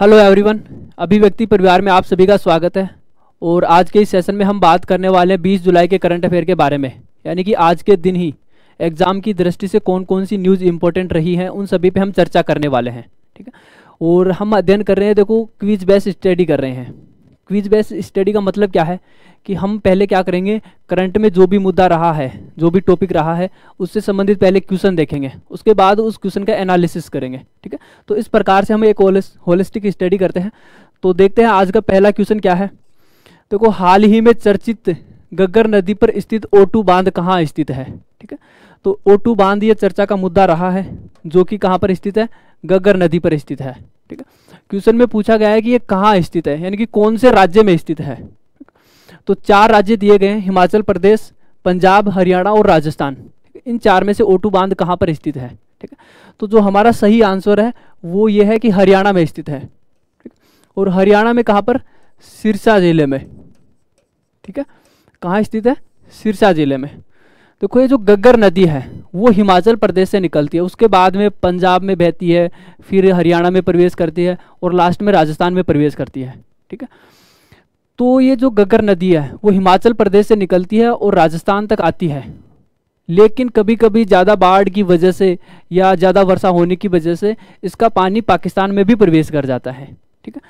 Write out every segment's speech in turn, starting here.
Hello everyone अभिव्यक्ति परिवार में आप सभी का स्वागत है और आज के इस सेशन में हम बात करने वाले हैं 20 जुलाई के करंट अफेयर के बारे में यानी कि आज के दिन ही एग्ज़ाम की दृष्टि से कौन कौन सी न्यूज़ इंपॉर्टेंट रही है उन सभी पे हम चर्चा करने वाले हैं ठीक है और हम अध्ययन कर रहे हैं देखो क्विज बेस स्टडी कर रहे हैं क्विज बेस्ड स्टडी का मतलब क्या है कि हम पहले क्या करेंगे करंट में जो भी मुद्दा रहा है जो भी टॉपिक रहा है उससे संबंधित पहले क्वेश्चन देखेंगे उसके बाद उस क्वेश्चन का एनालिसिस करेंगे ठीक है तो इस प्रकार से हम एक होलिस्टिक स्टडी करते हैं तो देखते हैं आज का पहला क्वेश्चन क्या है देखो तो हाल ही में चर्चित गग्गर नदी पर स्थित ओटू बांध कहाँ स्थित है ठीक है तो ओटू बांध ये चर्चा का मुद्दा रहा है जो कि कहाँ पर स्थित है गग्गर नदी पर स्थित है ठीक है क्वेश्चन में पूछा गया है कि ये कहाँ स्थित है यानी कि कौन से राज्य में स्थित है तो चार राज्य दिए गए हैं हिमाचल प्रदेश पंजाब हरियाणा और राजस्थान इन चार में से ओटू बांध कहाँ पर स्थित है ठीक है तो जो हमारा सही आंसर है वो ये है कि हरियाणा में स्थित है और हरियाणा में कहाँ पर सिरसा जिले में ठीक है कहाँ स्थित है सिरसा जिले में देखो ये जो गग्गर नदी है वो हिमाचल प्रदेश से निकलती है उसके बाद में पंजाब में बहती है फिर हरियाणा में प्रवेश करती है और लास्ट में राजस्थान में प्रवेश करती है ठीक है तो ये जो गग्गर नदी है वो हिमाचल प्रदेश से निकलती है और राजस्थान तक आती है लेकिन कभी कभी ज़्यादा बाढ़ की वजह से या ज़्यादा वर्षा होने की वजह से इसका पानी पाकिस्तान में भी प्रवेश कर जाता है ठीक है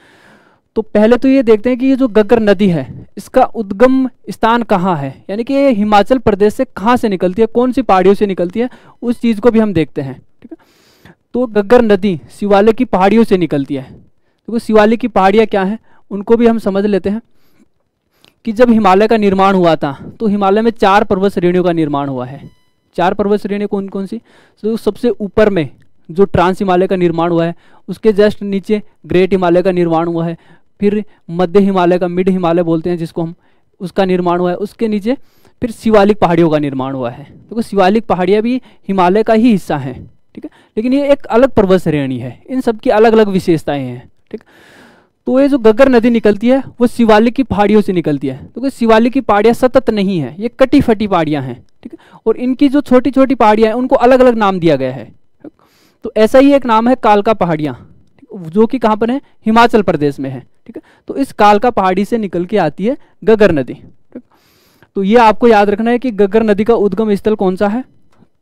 तो पहले तो ये देखते हैं कि ये जो गग्गर नदी है इसका उद्गम स्थान कहाँ है यानी कि ये हिमाचल प्रदेश से कहाँ से निकलती है कौन सी पहाड़ियों से निकलती है उस चीज़ को भी हम देखते हैं ठीक है तो गग्गर नदी शिवालय की पहाड़ियों से निकलती है देखो तो शिवालय की पहाड़ियाँ क्या हैं उनको भी हम समझ लेते हैं कि जब हिमालय का निर्माण हुआ था तो हिमालय में चार पर्वत श्रेणियों का निर्माण हुआ है चार पर्वत श्रेणी कौन कौन सी तो सबसे ऊपर में जो ट्रांस हिमालय का निर्माण हुआ है उसके जस्ट नीचे ग्रेट हिमालय का निर्माण हुआ है फिर मध्य हिमालय का मिड हिमालय बोलते हैं जिसको हम उसका निर्माण हुआ है उसके नीचे फिर शिवालिक पहाड़ियों का निर्माण हुआ है देखो तो शिवालिक पहाड़ियाँ भी हिमालय का ही हिस्सा है ठीक है लेकिन ये एक अलग पर्वत श्रेणी है इन सब की अलग अलग विशेषताएं हैं ठीक तो ये जो गगर नदी निकलती है वो शिवालिक की पहाड़ियों से निकलती है तो शिवालिक की पहाड़ियाँ सतत नहीं है ये कटी फटी पहाड़ियाँ हैं ठीक है और इनकी जो छोटी छोटी पहाड़ियाँ हैं उनको अलग अलग नाम दिया गया है तो ऐसा ही एक नाम है कालका पहाड़ियाँ जो कि कहां पर है हिमाचल प्रदेश में है ठीक है तो इस कालका पहाड़ी से निकल के आती है गगर नदी तो ये आपको याद रखना है कि गगर नदी का उद्गम स्थल कौन सा है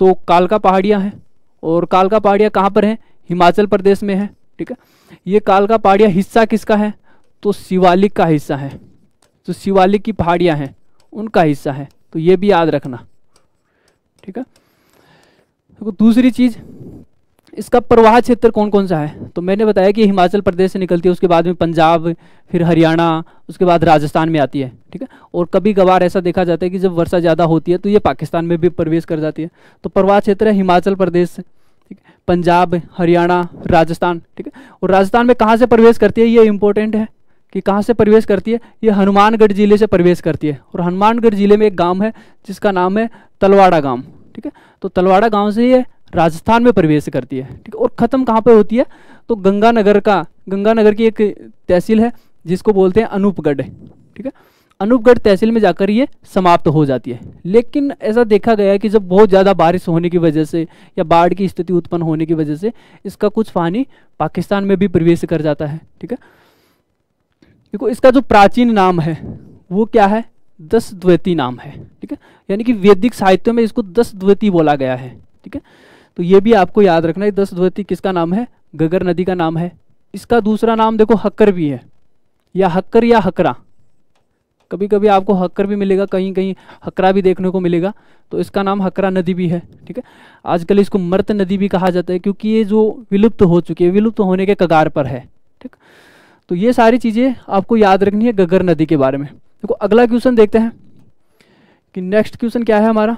तो कालका पहाड़ियाँ हैं और कालका पहाड़िया कहां पर है हिमाचल प्रदेश में है ठीक है ये कालका पहाड़िया हिस्सा किसका है तो शिवालिक का हिस्सा है जो तो शिवालिक की पहाड़ियां हैं उनका हिस्सा है तो ये भी याद रखना ठीक है तो दूसरी चीज़ इसका प्रवाह क्षेत्र कौन कौन सा है तो मैंने बताया कि हिमाचल प्रदेश से निकलती है उसके बाद में पंजाब फिर हरियाणा उसके बाद राजस्थान में आती है ठीक है और कभी कभार ऐसा देखा जाता है कि जब वर्षा ज़्यादा होती है तो ये पाकिस्तान में भी प्रवेश कर जाती है तो प्रवाह क्षेत्र है हिमाचल प्रदेश ठीक है पंजाब हरियाणा राजस्थान ठीक है और राजस्थान में कहाँ से प्रवेश करती है ये इंपॉर्टेंट है कि कहाँ से प्रवेश करती है ये हनुमानगढ़ ज़िले से प्रवेश करती है और हनुमानगढ़ ज़िले में एक गाँव है जिसका नाम है तलवाड़ा गाँव ठीक है तो तलवाड़ा गाँव से ये राजस्थान में प्रवेश करती है ठीक और ख़त्म कहाँ पर होती है तो गंगानगर का गंगानगर की एक तहसील है जिसको बोलते हैं अनूपगढ़ ठीक है अनूपगढ़ तहसील में जाकर ये समाप्त हो जाती है लेकिन ऐसा देखा गया है कि जब बहुत ज़्यादा बारिश होने की वजह से या बाढ़ की स्थिति उत्पन्न होने की वजह से इसका कुछ पानी पाकिस्तान में भी प्रवेश कर जाता है ठीक है देखो इसका जो प्राचीन नाम है वो क्या है दस द्वैती नाम है ठीक है यानी कि वैदिक साहित्य में इसको दस द्वैती बोला गया है ठीक है तो ये भी आपको याद रखना है दस किसका नाम है गगर नदी का नाम है इसका दूसरा नाम देखो हक्कर भी है या हक्कर या हकरा कभी कभी आपको हक्कर भी मिलेगा कहीं कहीं हकरा भी देखने को मिलेगा तो इसका नाम हकरा नदी भी है ठीक है आजकल इसको मर्त नदी भी कहा जाता है क्योंकि ये जो विलुप्त हो चुकी है विलुप्त होने के कगार पर है ठीक तो ये सारी चीज़ें आपको याद रखनी है गगर नदी के बारे में देखो अगला क्वेश्चन देखते हैं कि नेक्स्ट क्वेश्चन क्या है हमारा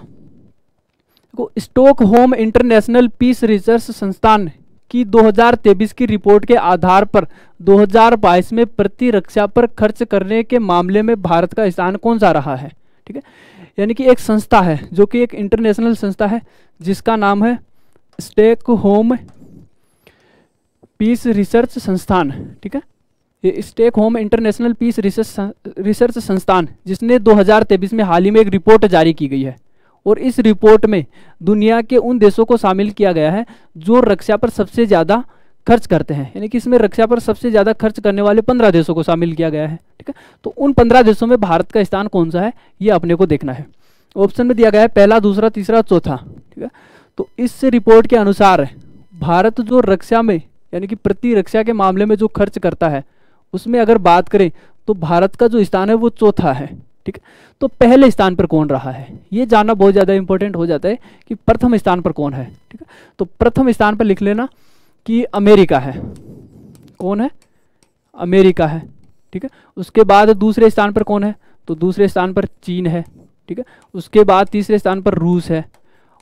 देखो Stockholm International Peace Research संस्थान की 2023 की रिपोर्ट के आधार पर 2022 में प्रतिरक्षा पर खर्च करने के मामले में भारत का स्थान कौन सा रहा है ठीक है यानी कि एक संस्था है जो कि एक इंटरनेशनल संस्था है जिसका नाम है स्टेक होम पीस रिसर्च संस्थान ठीक है ये Stockholm International Peace Research Research संस्थान जिसने 2023 में हाल ही में एक रिपोर्ट जारी की गई है और इस रिपोर्ट में दुनिया के उन देशों को शामिल किया गया है जो रक्षा पर सबसे ज़्यादा खर्च करते हैं यानी कि इसमें रक्षा पर सबसे ज़्यादा खर्च करने वाले पंद्रह देशों को शामिल किया गया है ठीक है तो उन पंद्रह देशों में भारत का स्थान कौन सा है ये अपने को देखना है ऑप्शन में दिया गया है पहला दूसरा तीसरा चौथा ठीक है तो इस रिपोर्ट के अनुसार भारत जो रक्षा में यानी कि प्रतिरक्षा के मामले में जो खर्च करता है उसमें अगर बात करें तो भारत का जो स्थान है वो चौथा है ठीक तो पहले स्थान पर कौन रहा है ये जानना बहुत ज़्यादा इंपॉर्टेंट हो जाता है कि प्रथम स्थान पर कौन है ठीक है तो प्रथम स्थान पर लिख लेना कि अमेरिका है कौन है अमेरिका है ठीक है उसके बाद दूसरे स्थान पर कौन है तो दूसरे स्थान पर चीन है ठीक है उसके बाद तीसरे स्थान पर रूस है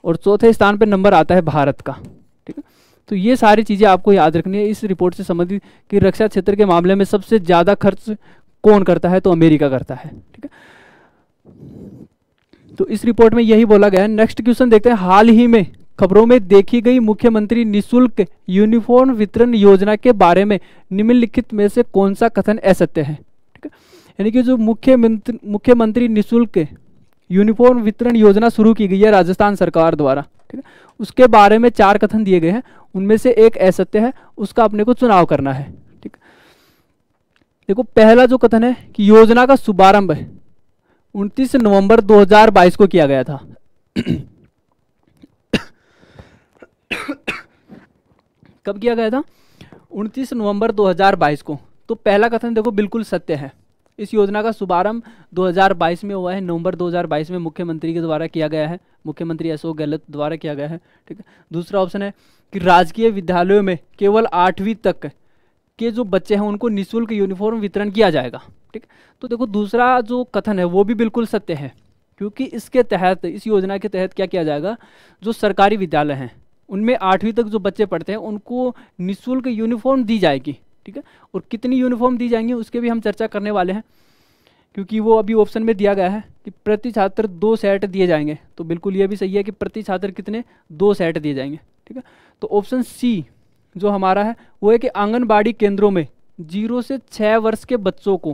और चौथे स्थान पर नंबर आता है भारत का ठीक है तो ये सारी चीज़ें आपको याद रखनी है इस रिपोर्ट से संबंधित कि रक्षा क्षेत्र के मामले में सबसे ज़्यादा खर्च कौन करता है तो अमेरिका करता है ठीक है तो इस रिपोर्ट में यही बोला गया है नेक्स्ट क्वेश्चन देखते हैं हाल ही में खबरों में देखी गई मुख्यमंत्री निशुल्क यूनिफॉर्म वितरण योजना के बारे में निम्नलिखित में से कौन सा कथन असत्य है ठीक है यानी कि जो मुख्यमंत्री मुख्यमंत्री निःशुल्क यूनिफॉर्म वितरण योजना शुरू की गई है राजस्थान सरकार द्वारा ठीक है उसके बारे में चार कथन दिए गए हैं उनमें से एक असत्य है उसका अपने को चुनाव करना है देखो पहला जो कथन है कि योजना का शुभारंभ 29 नवंबर 2022 को किया गया था कब किया गया था 29 नवंबर 2022 को तो पहला कथन देखो बिल्कुल सत्य है इस योजना का शुभारंभ 2022 में हुआ है नवंबर 2022 में मुख्यमंत्री के द्वारा किया गया है मुख्यमंत्री अशोक गहलोत द्वारा किया गया है ठीक है दूसरा ऑप्शन है कि राजकीय विद्यालयों में केवल आठवीं तक के जो बच्चे हैं उनको निःशुल्क यूनिफॉर्म वितरण किया जाएगा ठीक तो देखो दूसरा जो कथन है वो भी बिल्कुल सत्य है क्योंकि इसके तहत इस योजना के तहत क्या किया जाएगा जो सरकारी विद्यालय हैं उनमें आठवीं तक जो बच्चे पढ़ते हैं उनको निःशुल्क यूनिफॉर्म दी जाएगी ठीक है और कितनी यूनिफॉर्म दी जाएंगी उसके भी हम चर्चा करने वाले हैं क्योंकि वो अभी ऑप्शन में दिया गया है कि प्रति छात्र दो सेट दिए जाएंगे तो बिल्कुल ये भी सही है कि प्रति छात्र कितने दो सेट दिए जाएंगे ठीक है तो ऑप्शन सी जो हमारा है वो है कि आंगनबाड़ी केंद्रों में जीरो से छः वर्ष के बच्चों को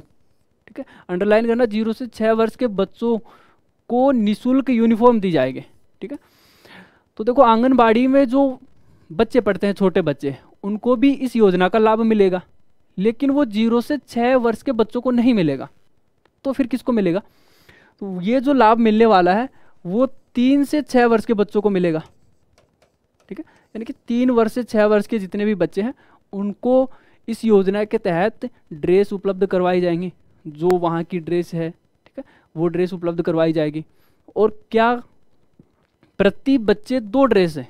ठीक है अंडरलाइन करना जीरो से छः वर्ष के बच्चों को निःशुल्क यूनिफॉर्म दी जाएगी ठीक है तो देखो आंगनबाड़ी में जो बच्चे पढ़ते हैं छोटे बच्चे उनको भी इस योजना का लाभ मिलेगा लेकिन वो जीरो से छः वर्ष के बच्चों को नहीं मिलेगा तो फिर किसको मिलेगा तो ये जो लाभ मिलने वाला है वो तीन से छः वर्ष के बच्चों को मिलेगा ठीक है यानी कि तीन वर्ष से छः वर्ष के जितने भी बच्चे हैं उनको इस योजना के तहत ड्रेस उपलब्ध करवाई जाएंगी जो वहाँ की ड्रेस है ठीक है वो ड्रेस उपलब्ध करवाई जाएगी और क्या प्रति बच्चे दो ड्रेस हैं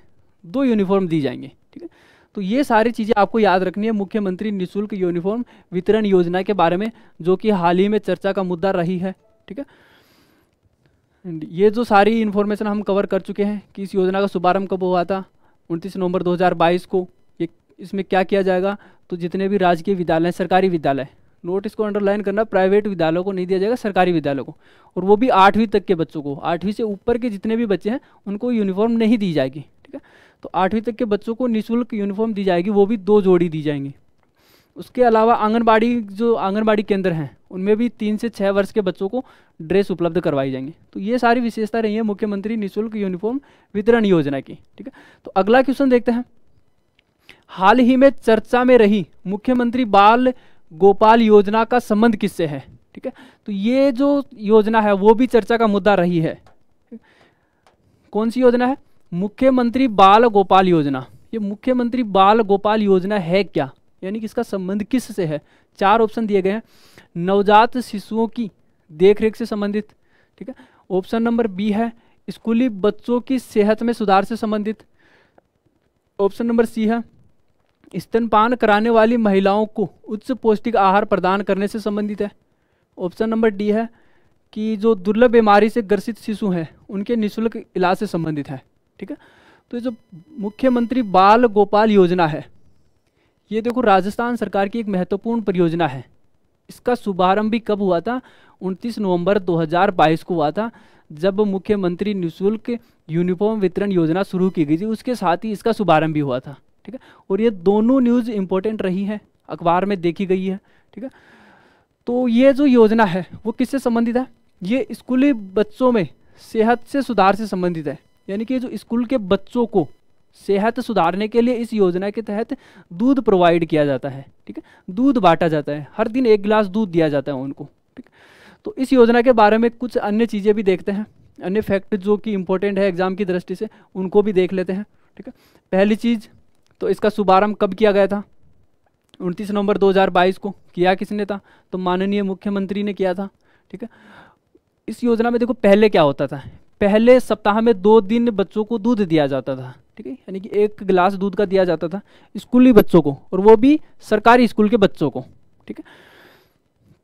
दो यूनिफॉर्म दी जाएंगे ठीक है तो ये सारी चीज़ें आपको याद रखनी है मुख्यमंत्री निःशुल्क यूनिफॉर्म वितरण योजना के बारे में जो कि हाल ही में चर्चा का मुद्दा रही है ठीक है ये जो सारी इन्फॉर्मेशन हम कवर कर चुके हैं कि इस योजना का शुभारंभ कब हुआ था उनतीस नवंबर 2022 को ये इसमें क्या किया जाएगा तो जितने भी राजकीय विद्यालय सरकारी विद्यालय नोट इसको अंडरलाइन करना प्राइवेट विद्यालयों को नहीं दिया जाएगा सरकारी विद्यालयों को और वो भी आठवीं तक के बच्चों को आठवीं से ऊपर के जितने भी बच्चे हैं उनको यूनिफॉर्म नहीं दी जाएगी ठीक है तो आठवीं तक के बच्चों को निःशुल्क यूनिफॉर्म दी जाएगी वो भी दो जोड़ी दी जाएंगी उसके अलावा आंगनबाड़ी जो आंगनबाड़ी केंद्र हैं उनमें भी तीन से छः वर्ष के बच्चों को ड्रेस उपलब्ध करवाई जाएंगी तो ये सारी विशेषता रही है मुख्यमंत्री निःशुल्क यूनिफॉर्म वितरण योजना की ठीक है तो अगला क्वेश्चन देखते हैं हाल ही में चर्चा में रही मुख्यमंत्री बाल गोपाल योजना का संबंध किससे है ठीक है तो ये जो योजना है वो भी चर्चा का मुद्दा रही है कौन सी योजना है मुख्यमंत्री बाल गोपाल योजना ये मुख्यमंत्री बाल गोपाल योजना है क्या यानी कि इसका संबंध किस से है चार ऑप्शन दिए गए हैं नवजात शिशुओं की देखरेख से संबंधित ठीक है ऑप्शन नंबर बी है स्कूली बच्चों की सेहत में सुधार से संबंधित ऑप्शन नंबर सी है स्तनपान कराने वाली महिलाओं को उच्च पौष्टिक आहार प्रदान करने से संबंधित है ऑप्शन नंबर डी है कि जो दुर्लभ बीमारी से ग्रसित शिशु हैं उनके निःशुल्क इलाज से संबंधित है ठीक है तो ये जो मुख्यमंत्री बाल गोपाल योजना है ये देखो राजस्थान सरकार की एक महत्वपूर्ण परियोजना है इसका शुभारंभ भी कब हुआ था 29 नवंबर 2022 को हुआ था जब मुख्यमंत्री निःशुल्क यूनिफॉर्म वितरण योजना शुरू की गई थी उसके साथ ही इसका शुभारंभ भी हुआ था ठीक है और ये दोनों न्यूज़ इम्पोर्टेंट रही है अखबार में देखी गई है ठीक है तो ये जो योजना है वो किससे संबंधित है ये स्कूली बच्चों में सेहत से सुधार से संबंधित है यानी कि जो स्कूल के बच्चों को सेहत सुधारने के लिए इस योजना के तहत दूध प्रोवाइड किया जाता है ठीक है दूध बांटा जाता है हर दिन एक गिलास दूध दिया जाता है उनको ठीक तो इस योजना के बारे में कुछ अन्य चीज़ें भी देखते हैं अन्य फैक्ट जो कि इम्पोर्टेंट है एग्ज़ाम की दृष्टि से उनको भी देख लेते हैं ठीक है पहली चीज़ तो इसका शुभारंभ कब किया गया था उनतीस नवंबर दो को किया किसने था तो माननीय मुख्यमंत्री ने किया था ठीक है इस योजना में देखो पहले क्या होता था पहले सप्ताह में दो दिन बच्चों को दूध दिया जाता था ठीक है यानी कि एक गिलास दूध का दिया जाता था स्कूली बच्चों को और वो भी सरकारी स्कूल के बच्चों को ठीक है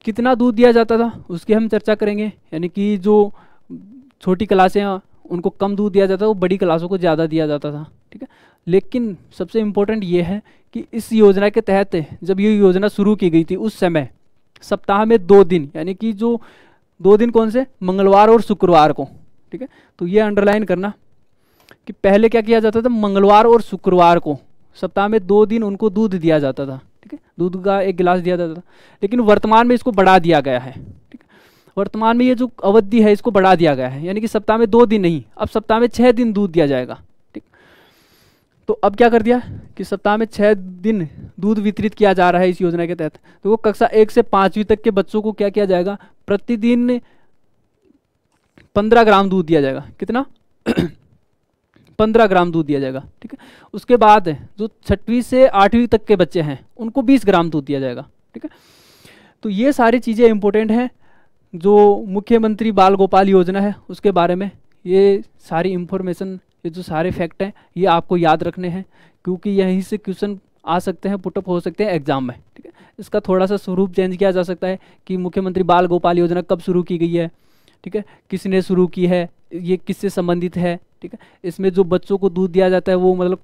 कितना दूध दिया जाता था उसकी हम चर्चा करेंगे यानी कि जो छोटी क्लासें उनको कम दूध दिया जाता था वो बड़ी क्लासों को ज़्यादा दिया जाता था ठीक है लेकिन सबसे इम्पोर्टेंट ये है कि इस योजना के तहत जब ये योजना शुरू की गई थी उस समय सप्ताह में दो दिन यानी कि जो दो दिन कौन से मंगलवार और शुक्रवार को ठीक है तो ये अंडरलाइन करना कि पहले क्या किया जाता था मंगलवार और शुक्रवार को सप्ताह में दो दिन उनको दूध दिया जाता था ठीक है दूध का एक गिलास दिया जाता था लेकिन वर्तमान में इसको बढ़ा दिया गया है ठीक है वर्तमान में ये जो अवधि है इसको बढ़ा दिया गया है यानी कि सप्ताह में दो दिन नहीं अब सप्ताह में छः दिन दूध दिया जाएगा ठीक तो अब क्या कर दिया कि सप्ताह में छः दिन दूध वितरित किया जा रहा है इस योजना के तहत तो वो कक्षा एक से पाँचवीं तक के बच्चों को क्या किया जाएगा प्रतिदिन पंद्रह ग्राम दूध दिया जाएगा कितना पंद्रह ग्राम दूध दिया जाएगा ठीक है उसके बाद जो छठवीं से आठवीं तक के बच्चे हैं उनको बीस ग्राम दूध दिया जाएगा ठीक है तो ये सारी चीज़ें इम्पोर्टेंट हैं जो मुख्यमंत्री बाल गोपाल योजना है उसके बारे में ये सारी इंफॉर्मेशन ये जो सारे फैक्ट हैं ये आपको याद रखने हैं क्योंकि यहीं से क्वेश्चन आ सकते हैं पुटअप हो सकते हैं एग्जाम में ठीक है इसका थोड़ा सा स्वरूप चेंज किया जा सकता है कि मुख्यमंत्री बाल गोपाल योजना कब शुरू की गई है ठीक है किसने शुरू की है ये किससे संबंधित है ठीक है इसमें जो बच्चों को दूध दिया जाता है वो मतलब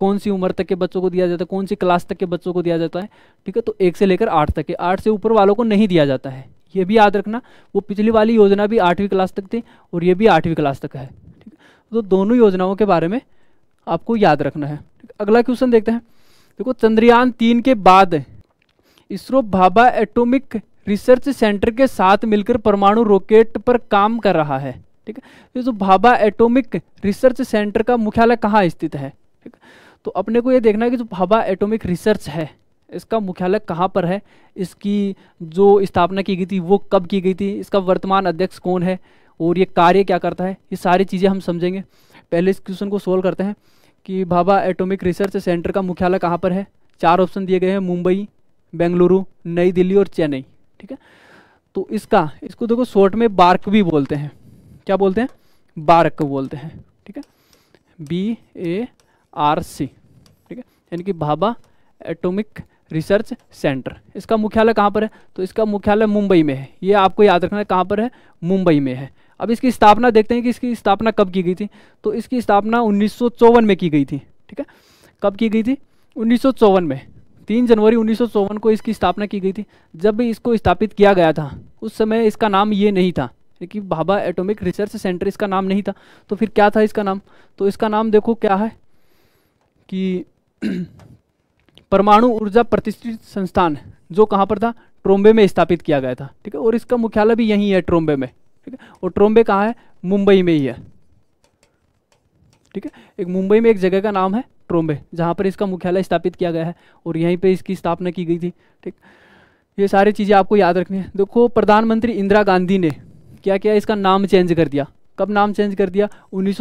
कौन सी उम्र तक के बच्चों को दिया जाता है कौन सी क्लास तक के बच्चों को दिया जाता है ठीक है तो एक से लेकर आठ तक के आठ से ऊपर वालों को नहीं दिया जाता है ये भी याद रखना वो पिछली वाली योजना भी आठवीं क्लास तक थी और ये भी आठवीं क्लास तक है ठीक है तो दोनों योजनाओं के बारे में आपको याद रखना है अगला क्वेश्चन देखते हैं देखो चंद्रयान तीन के बाद ISRO Bhabha Atomic Research Centre के साथ मिलकर परमाणु रॉकेट पर काम कर रहा है ठीक है तो जो भाभा एटॉमिक रिसर्च सेंटर का मुख्यालय कहाँ स्थित है ठीक है तो अपने को ये देखना है कि जो भाभा एटॉमिक रिसर्च है इसका मुख्यालय कहाँ पर है इसकी जो स्थापना की गई थी वो कब की गई थी इसका वर्तमान अध्यक्ष कौन है और ये कार्य क्या करता है ये सारी चीज़ें हम समझेंगे पहले इस क्वेश्चन को सोल्व करते हैं कि भाभा एटॉमिक रिसर्च सेंटर का मुख्यालय कहाँ पर है चार ऑप्शन दिए गए हैं मुंबई बेंगलुरु नई दिल्ली और चेन्नई ठीक है तो इसका इसको देखो शॉर्ट में बार्क भी बोलते हैं क्या बोलते हैं बारक को बोलते हैं ठीक है बी ए आर सी ठीक है यानी कि भाभा एटॉमिक रिसर्च सेंटर इसका मुख्यालय कहाँ पर है तो इसका मुख्यालय मुंबई में है ये आपको याद रखना है कहाँ पर है मुंबई में है अब इसकी स्थापना देखते हैं कि इसकी स्थापना कब की गई थी तो इसकी स्थापना उन्नीस में की गई थी ठीक है कब की गई थी उन्नीस में तीन जनवरी उन्नीस को इसकी स्थापना की गई थी जब भी इसको स्थापित किया गया था उस समय इसका नाम ये नहीं था कि भाभा एटॉमिक रिसर्च सेंटर इसका नाम नहीं था तो फिर क्या था इसका नाम तो इसका नाम देखो क्या है कि परमाणु ऊर्जा प्रतिष्ठित संस्थान जो कहाँ पर था ट्रोम्बे में स्थापित किया गया था ठीक है और इसका मुख्यालय भी यहीं है ट्रोम्बे में ठीक है और ट्रोम्बे कहाँ है मुंबई में ही है ठीक है एक मुंबई में एक जगह का नाम है ट्रोम्बे जहाँ पर इसका मुख्यालय स्थापित किया गया है और यहीं पर इसकी स्थापना की गई थी ठीक ये सारी चीज़ें आपको याद रखनी है देखो प्रधानमंत्री इंदिरा गांधी ने क्या किया इसका नाम चेंज कर दिया कब नाम चेंज कर दिया उन्नीस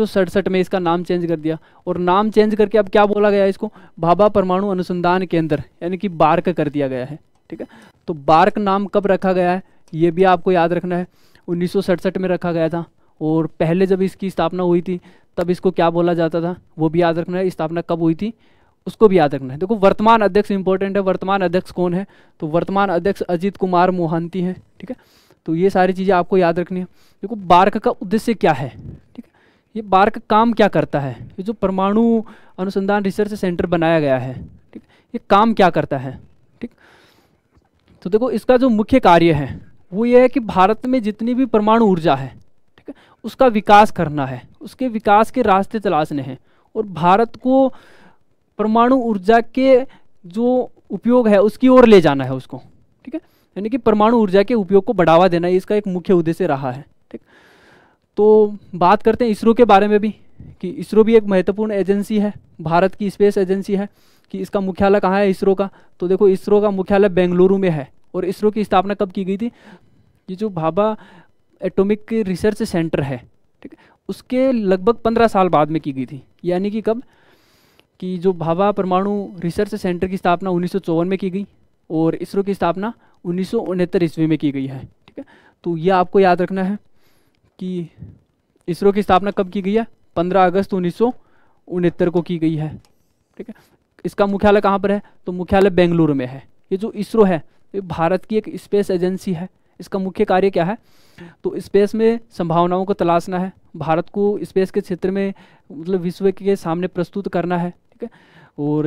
में इसका नाम चेंज कर दिया और नाम चेंज करके अब क्या बोला गया इसको भाभा परमाणु अनुसंधान केंद्र यानी कि बार्क कर दिया गया है ठीक है तो बार्क नाम कब रखा गया है ये भी आपको याद रखना है उन्नीस में रखा गया था और पहले जब इसकी स्थापना हुई थी तब इसको क्या बोला जाता था वो भी याद रखना है स्थापना कब हुई थी उसको भी याद रखना है देखो वर्तमान अध्यक्ष इंपॉर्टेंट है वर्तमान अध्यक्ष कौन है तो वर्तमान अध्यक्ष अजीत कुमार मोहंती हैं ठीक है थीके? तो ये सारी चीज़ें आपको याद रखनी है देखो बार्क का उद्देश्य क्या है ठीक है ये बार्क काम क्या करता है ये जो परमाणु अनुसंधान रिसर्च सेंटर बनाया गया है ठीक ये काम क्या करता है ठीक तो देखो इसका जो मुख्य कार्य है वो ये है कि भारत में जितनी भी परमाणु ऊर्जा है ठीक है उसका विकास करना है उसके विकास के रास्ते तलाशने हैं और भारत को परमाणु ऊर्जा के जो उपयोग है उसकी ओर ले जाना है उसको यानी कि परमाणु ऊर्जा के उपयोग को बढ़ावा देना इसका एक मुख्य उद्देश्य रहा है ठीक तो बात करते हैं इसरो के बारे में भी कि इसरो भी एक महत्वपूर्ण एजेंसी है भारत की स्पेस एजेंसी है कि इसका मुख्यालय कहाँ है इसरो का तो देखो इसरो का मुख्यालय बेंगलुरु में है और इसरो की स्थापना कब की गई थी ये जो भाभा एटॉमिक रिसर्च सेंटर है ठीक है उसके लगभग पंद्रह साल बाद में की गई थी यानी कि कब कि जो भाभा परमाणु रिसर्च सेंटर की स्थापना उन्नीस में की गई और इसरो की स्थापना उन्नीस ईस्वी में की गई है ठीक है तो ये आपको याद रखना है कि इसरो की स्थापना कब की गई है 15 अगस्त उन्नीस को की गई है ठीक है इसका मुख्यालय कहाँ पर है तो मुख्यालय बेंगलुरु में है ये जो इसरो है ये भारत की एक स्पेस एजेंसी है इसका मुख्य कार्य क्या है तो स्पेस में संभावनाओं को तलाशना है भारत को स्पेस के क्षेत्र में मतलब विश्व के सामने प्रस्तुत करना है ठीक है और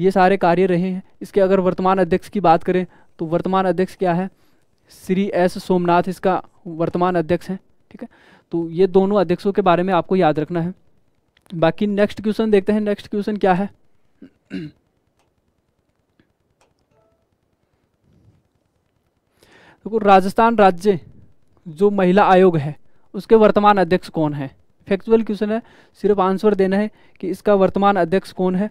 ये सारे कार्य रहे हैं इसके अगर वर्तमान अध्यक्ष की बात करें तो वर्तमान अध्यक्ष क्या है श्री एस सोमनाथ इसका वर्तमान अध्यक्ष है ठीक है तो ये दोनों अध्यक्षों के बारे में आपको याद रखना है बाकी नेक्स्ट क्वेश्चन देखते हैं नेक्स्ट क्वेश्चन क्या है देखो तो राजस्थान राज्य जो महिला आयोग है उसके वर्तमान अध्यक्ष कौन है फैक्चुअल क्वेश्चन है सिर्फ आंसर देना है कि इसका वर्तमान अध्यक्ष कौन है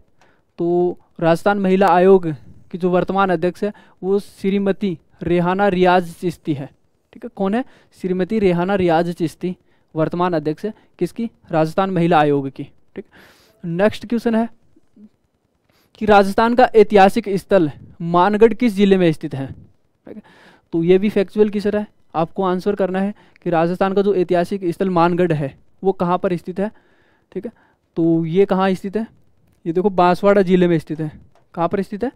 तो राजस्थान महिला आयोग की जो वर्तमान अध्यक्ष है वो श्रीमती रेहाना रियाज चिश्ती है ठीक है कौन है श्रीमती रेहाना रियाज चिश्ती वर्तमान अध्यक्ष है किसकी राजस्थान महिला आयोग की ठीक नेक्स्ट क्वेश्चन है कि राजस्थान का ऐतिहासिक स्थल मानगढ़ किस जिले में स्थित है ठीक तो ये भी फैक्चुअल क्वेश्चन है आपको आंसर करना है कि राजस्थान का जो ऐतिहासिक स्थल मानगढ़ है वो कहाँ पर स्थित है ठीक है तो ये कहाँ स्थित है ये देखो बांसवाड़ा ज़िले में स्थित है कहाँ पर स्थित है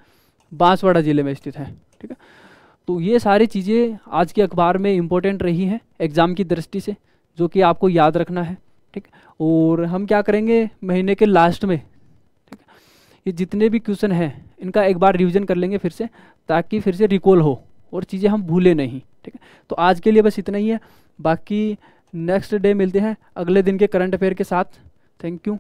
बांसवाड़ा ज़िले में स्थित है ठीक है तो ये सारी चीज़ें आज के अखबार में इम्पोर्टेंट रही हैं एग्ज़ाम की दृष्टि से जो कि आपको याद रखना है ठीक और हम क्या करेंगे महीने के लास्ट में ठीक ये जितने भी क्वेश्चन हैं इनका एक बार रिविजन कर लेंगे फिर से ताकि फिर से रिकॉल हो और चीज़ें हम भूले नहीं ठीक है तो आज के लिए बस इतना ही है बाकी नेक्स्ट डे मिलते हैं अगले दिन के करंट अफेयर के साथ थैंक यू